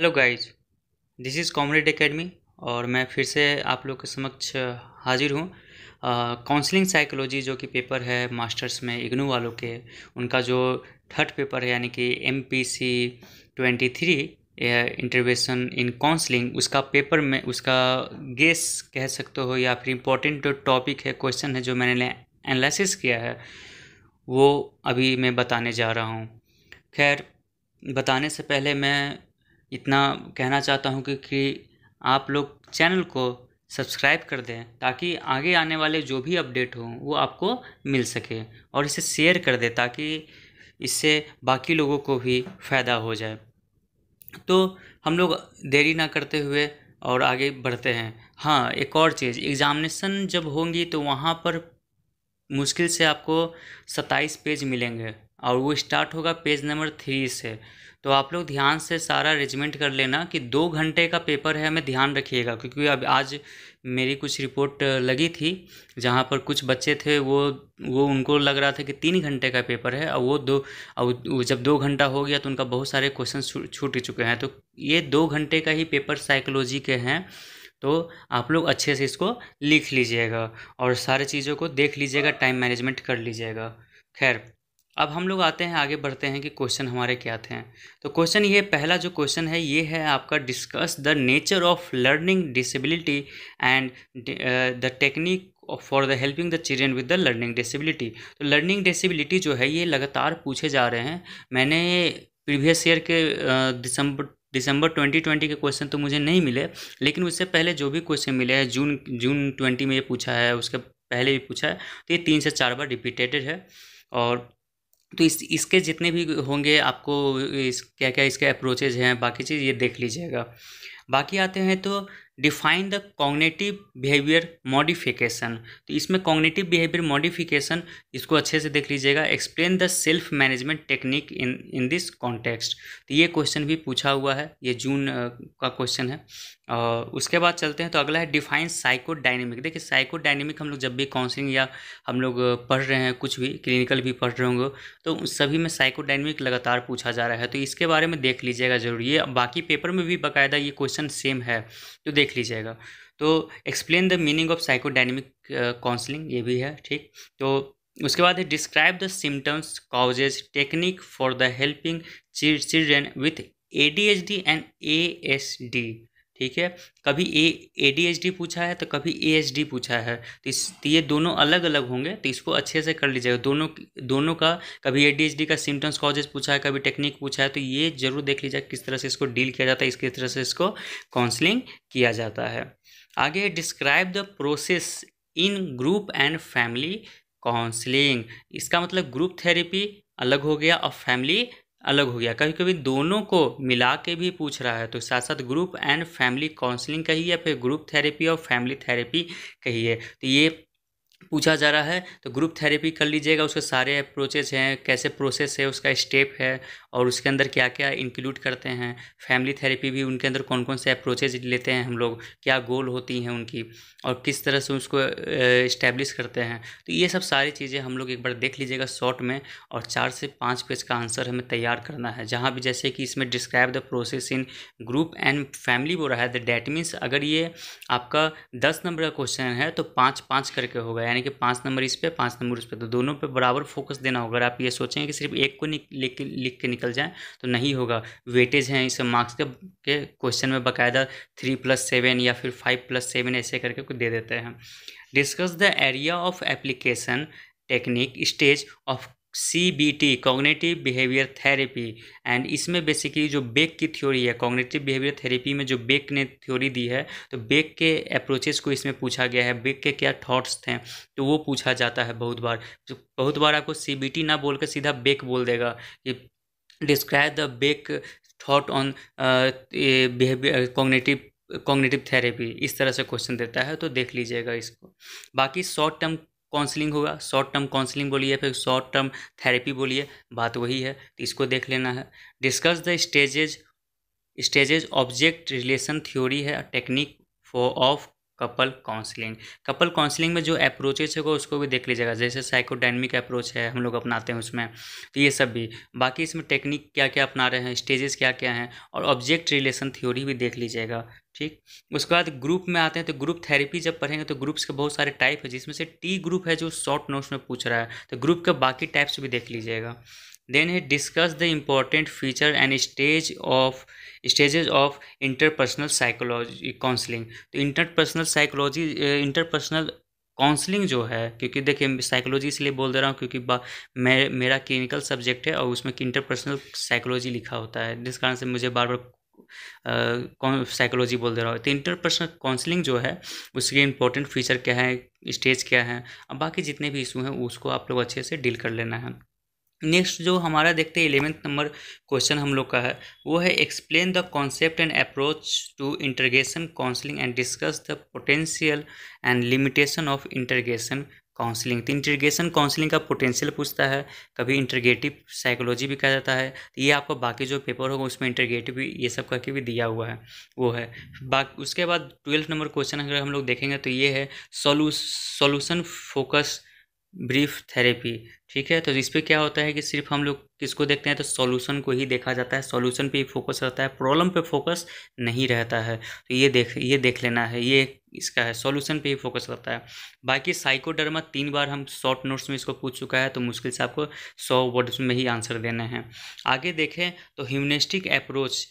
hello guys this is Comrade Academy और मैं फिर से आप लोग के समक्ष हाजिर हूँ काउंसलिंग साइकोलॉजी जो कि पेपर है मास्टर्स में इग्नू वालों के उनका जो थर्ड पेपर है यानी कि M P C twenty three intervention in counselling उसका पेपर में उसका गेस कह सकते हो या फिर इम्पोर्टेंट जो टॉपिक है क्वेश्चन है जो मैंने एनालिसिस किया है वो अभी मैं बताने जा रहा हूँ खैर बताने से पहले मैं इतना कहना चाहता हूँ कि, कि आप लोग चैनल को सब्सक्राइब कर दें ताकि आगे आने वाले जो भी अपडेट हों वो आपको मिल सके और इसे शेयर कर दें ताकि इससे बाकी लोगों को भी फ़ायदा हो जाए तो हम लोग देरी ना करते हुए और आगे बढ़ते हैं हाँ एक और चीज़ एग्ज़ामिनेसन जब होंगी तो वहाँ पर मुश्किल से आपको सत्ताईस पेज मिलेंगे और वो स्टार्ट होगा पेज नंबर थ्री से तो आप लोग ध्यान से सारा अरेंजमेंट कर लेना कि दो घंटे का पेपर है हमें ध्यान रखिएगा क्योंकि अब आज मेरी कुछ रिपोर्ट लगी थी जहाँ पर कुछ बच्चे थे वो वो उनको लग रहा था कि तीन घंटे का पेपर है और वो दो और जब दो घंटा हो गया तो उनका बहुत सारे क्वेश्चन छूट चुके हैं तो ये दो घंटे का ही पेपर साइकोलॉजी के हैं तो आप लोग अच्छे से इसको लिख लीजिएगा और सारे चीज़ों को देख लीजिएगा टाइम मैनेजमेंट कर लीजिएगा खैर अब हम लोग आते हैं आगे बढ़ते हैं कि क्वेश्चन हमारे क्या थे तो क्वेश्चन ये पहला जो क्वेश्चन है ये है आपका discuss the nature of learning disability and the technique for the helping the children with the learning disability तो लर्निंग डिसेबिलिटी जो है ये लगातार पूछे जा रहे हैं मैंने प्रीवियस ईयर के दिसंबर दिसंबर 2020 के क्वेश्चन तो मुझे नहीं मिले लेकिन उससे पहले जो भी क्वेश्चन मिले हैं जून जून 20 में ये पूछा है उसके पहले भी पूछा है तो ये तीन से चार बार रिपीटेड है और तो इस इसके जितने भी होंगे आपको इस क्या क्या इसके अप्रोचेज हैं बाकी चीज़ ये देख लीजिएगा बाकी आते हैं तो define the cognitive behaviour modification तो इसमें कॉग्नेटिव बिहेवियर मॉडिफिकेशन इसको अच्छे से देख लीजिएगा explain the self management technique in in this context तो ये क्वेश्चन भी पूछा हुआ है ये जून का क्वेश्चन है और उसके बाद चलते हैं तो अगला है डिफाइन साइको डायनेमिक देखिए साइको डायनेमिक हम लोग जब भी काउंसिलिंग या हम लोग पढ़ रहे हैं कुछ भी क्लिनिकल भी पढ़ रहे होंगे तो सभी में साइको डायनेमिक लगातार पूछा जा रहा है तो इसके बारे में देख लीजिएगा जरूर ये बाकी पेपर में भी बाकायदा ये क्वेश्चन सेम है तो देख देख लीजिएगा तो explain the meaning of psychodynamic counselling ये भी है ठीक तो उसके बाद है describe the symptoms causes technique for the helping children with A D H D and A S D ठीक है कभी A A D H D पूछा है तो कभी ए एच डी पूछा है तो इस तो ये दोनों अलग अलग होंगे तो इसको अच्छे से कर लीजिएगा दोनों दोनों का कभी ए डी एच डी का सिम्टम्स कॉजेज पूछा है कभी टेक्निक पूछा है तो ये जरूर देख लीजिए किस तरह से इसको डील किया जाता है इस किस तरह से इसको काउंसलिंग किया जाता है आगे describe the process in group and family counselling इसका मतलब ग्रुप थेरेपी अलग हो गया और फैमिली अलग हो गया कभी कभी दोनों को मिला के भी पूछ रहा है तो साथ साथ ग्रुप एंड फैमिली काउंसलिंग कहिए या फिर ग्रुप थेरेपी और फैमिली थेरेपी कहिए तो ये पूछा जा रहा है तो ग्रुप थेरेपी कर लीजिएगा उसके सारे अप्रोचेज हैं कैसे प्रोसेस है उसका स्टेप है और उसके अंदर क्या क्या इंक्लूड करते हैं फैमिली थेरेपी भी उनके अंदर कौन कौन से अप्रोचेज लेते हैं हम लोग क्या गोल होती हैं उनकी और किस तरह से उसको इस्टेब्लिश करते हैं तो ये सब सारी चीज़ें हम लोग एक बार देख लीजिएगा शॉर्ट में और चार से पाँच पेज का आंसर हमें तैयार करना है जहाँ भी जैसे कि इसमें describe the process in group and family बोल रहा है दैट मीन्स अगर ये आपका दस नंबर का क्वेश्चन है तो पाँच पाँच करके होगा यानी यानी कि पाँच नंबर इस पर पाँच नंबर इस पर तो दोनों पे बराबर फोकस देना होगा अगर आप ये सोचेंगे कि सिर्फ एक को लिख लिख के निकल जाए तो नहीं होगा वेटेज हैं इस मार्क्स के, के क्वेश्चन में बाकायदा थ्री प्लस सेवन या फिर फाइव प्लस सेवन ऐसे करके कुछ दे देते हैं discuss the area of application technique stage of C B T cognitive behaviour therapy and इसमें बेसिकली जो बेक की थ्योरी है कॉग्नेटिव बिहेवियर थेरेपी में जो बेक ने थ्योरी दी है तो बेक के अप्रोचेस को इसमें पूछा गया है बेक के क्या थॉट्स थे तो वो पूछा जाता है बहुत बार तो बहुत बार आपको सी बी टी ना बोलकर सीधा बेक बोल देगा कि describe the Beck thought on behaviour cognitive cognitive therapy इस तरह से क्वेश्चन देता है तो देख लीजिएगा इसको बाकी शॉर्ट टर्म काउंसलिंग होगा शॉर्ट टर्म काउंसलिंग बोलिए फिर शॉर्ट टर्म थेरेपी बोलिए बात वही है तो इसको देख लेना है discuss the stages stages object relation theory है technique for of couple counselling couple counselling में जो अप्रोचेज होगा उसको भी देख लीजिएगा जैसे साइकोडाइनमिक अप्रोच है हम लोग अपनाते हैं उसमें तो ये सब भी बाकी इसमें टेक्निक क्या क्या अपना रहे हैं स्टेजेस क्या क्या हैं और ऑब्जेक्ट रिलेशन थ्योरी भी देख लीजिएगा ठीक उसके बाद ग्रुप में आते हैं तो ग्रुप थेरेपी जब पढ़ेंगे तो ग्रुप्स के बहुत सारे टाइप है जिसमें से टी ग्रुप है जो शॉर्ट नोट्स में पूछ रहा है तो ग्रुप के बाकी टाइप्स भी देख लीजिएगा देन है discuss the important feature and stage of stages of interpersonal psychology counselling तो इंटरपर्सनल साइकोलॉजी इंटरपर्सनल काउंसलिंग जो है क्योंकि देखिए साइकोलॉजी इसलिए बोल दे रहा हूँ क्योंकि मैं मेरा क्लिनिकल सब्जेक्ट है और उसमें इंटरपर्सनल साइकोलॉजी लिखा होता है जिस कारण से मुझे बार बार साइकोलॉजी बोल दे रहा हो तो इंटरपर्सनल काउंसलिंग जो है उसके इंपॉर्टेंट फीचर क्या है स्टेज क्या है अब बाकी जितने भी इशू हैं उसको आप लोग अच्छे से डील कर लेना है नेक्स्ट जो हमारा देखते हैं इलेवेंथ नंबर क्वेश्चन हम लोग का है वो है explain the concept and approach to integration counselling and discuss the potential and limitation of integration counselling तो इंटरगेशन काउंसलिंग का पोटेंशियल पूछता है कभी इंटरगेटिव साइकोलॉजी भी कहा जाता है तो ये आपको बाकी जो पेपर होगा उसमें इंटरगेटिव भी ये सब करके भी दिया हुआ है वो है बाकी उसके बाद ट्वेल्थ नंबर क्वेश्चन अगर हम लोग देखेंगे तो ये है solution solution focus brief therapy ठीक है तो इस पर क्या होता है कि सिर्फ हम लोग किसको देखते हैं तो सॉल्यूशन को ही देखा जाता है सॉल्यूशन पे ही फोकस रहता है प्रॉब्लम पे फोकस नहीं रहता है तो ये देख ये देख लेना है ये इसका है सॉल्यूशन पे ही फोकस रहता है बाकी साइकोडर्मा तीन बार हम शॉर्ट नोट्स में इसको पूछ चुका है तो मुश्किल से आपको सौ वर्ड्स में ही आंसर देना है आगे देखें तो humanistic approach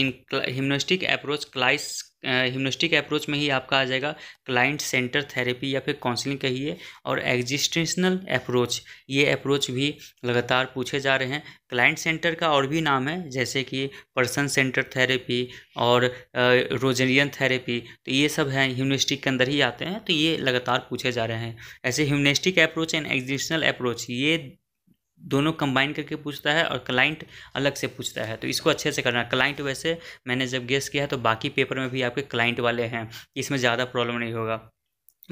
in humanistic approach क्लाइस हिमनोस्टिक अप्रोच में ही आपका आ जाएगा क्लाइंट सेंटर थेरेपी या फिर काउंसलिंग कहिए और एग्जिस्टेंशनल अप्रोच ये अप्रोच भी लगातार पूछे जा रहे हैं क्लाइंट सेंटर का और भी नाम है जैसे कि पर्सन सेंटर थेरेपी और रोजेरियन थेरेपी तो ये सब हैं ह्यूमनिस्टिक के अंदर ही आते हैं तो ये लगातार पूछे जा रहे हैं ऐसे humanistic approach and existential approach ये दोनों कंबाइन करके पूछता है और क्लाइंट अलग से पूछता है तो इसको अच्छे से करना क्लाइंट वैसे मैंने जब गेस किया है तो बाकी पेपर में भी आपके क्लाइंट वाले हैं इसमें ज़्यादा प्रॉब्लम नहीं होगा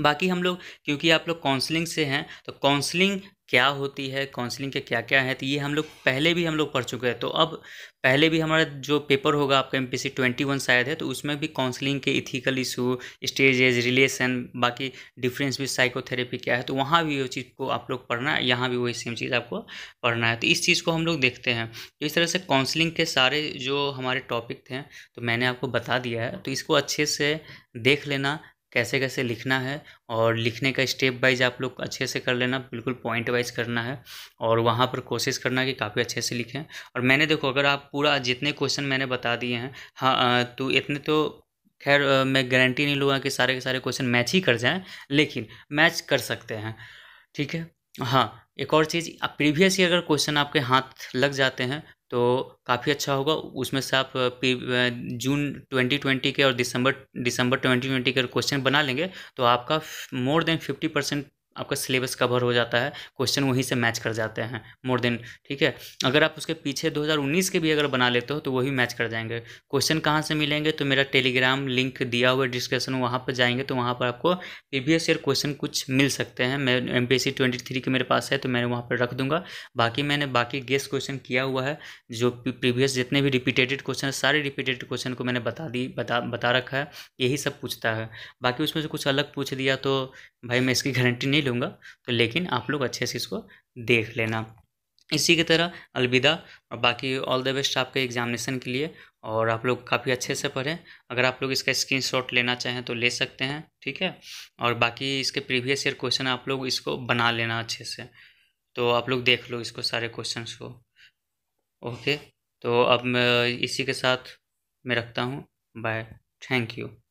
बाकी हम लोग क्योंकि आप लोग काउंसलिंग से हैं तो काउंसलिंग क्या होती है काउंसलिंग के क्या क्या है तो ये हम लोग पहले भी हम लोग पढ़ चुके हैं तो अब पहले भी हमारा जो पेपर होगा आपका M P C twenty one शायद है तो उसमें भी काउंसलिंग के इथिकल इशू स्टेजेज रिलेशन बाकी डिफरेंस भी साइकोथेरेपी क्या है तो वहाँ भी वो चीज़ को आप लोग पढ़ना है यहाँ भी वही सेम चीज़ आपको पढ़ना है तो इस चीज़ को हम लोग देखते हैं तो इस तरह से काउंसलिंग के सारे जो हमारे टॉपिक थे तो मैंने आपको बता दिया है तो इसको अच्छे से देख लेना कैसे कैसे लिखना है और लिखने का स्टेप वाइज आप लोग अच्छे से कर लेना बिल्कुल पॉइंट वाइज करना है और वहाँ पर कोशिश करना कि काफ़ी अच्छे से लिखें और मैंने देखो अगर आप पूरा जितने क्वेश्चन मैंने बता दिए हैं हाँ तो इतने तो खैर मैं गारंटी नहीं लूँगा कि सारे के सारे क्वेश्चन मैच ही कर जाएँ लेकिन मैच कर सकते हैं ठीक है हाँ एक और चीज़ प्रीवियस ईयर अगर क्वेश्चन आपके हाथ लग जाते हैं तो काफ़ी अच्छा होगा उसमें से आप जून ट्वेंटी ट्वेंटी के और दिसंबर दिसंबर ट्वेंटी ट्वेंटी के क्वेश्चन बना लेंगे तो आपका मोर देन फिफ्टी परसेंट आपका सिलेबस कवर हो जाता है क्वेश्चन वहीं से मैच कर जाते हैं मोर देन ठीक है अगर आप उसके पीछे 2019 के भी अगर बना लेते हो तो वही मैच कर जाएंगे क्वेश्चन कहाँ से मिलेंगे तो मेरा टेलीग्राम लिंक दिया हुआ डिस्क्रिप्शन वहाँ पर जाएंगे तो वहाँ पर आपको प्रीवियस ईयर क्वेश्चन कुछ मिल सकते हैं मैं एम पी के मेरे पास है तो मैंने वहाँ पर रख दूंगा बाकी मैंने बाकी गेस क्वेश्चन किया हुआ है जो प्रीवियस जितने भी रिपीटेटेड क्वेश्चन है सारे रिपीटेटेड क्वेश्चन को मैंने बता दी बता बता रखा है यही सब पूछता है बाकी उसमें से कुछ अलग पूछ दिया तो भाई मैं इसकी गारंटी नहीं नहीं लूँगा तो लेकिन आप लोग अच्छे से इसको देख लेना इसी की तरह अलविदा और बाकी ऑल द बेस्ट आपके एग्जामिनेशन के लिए और आप लोग काफ़ी अच्छे से पढ़ें अगर आप लोग इसका शॉट लेना चाहें तो ले सकते हैं ठीक है और बाकी इसके प्रीवियस ईयर क्वेश्चन आप लोग इसको बना लेना अच्छे से तो आप लोग देख लो इसको सारे क्वेश्चन को ओके तो अब मैं इसी के साथ मैं रखता हूँ बाय थैंक यू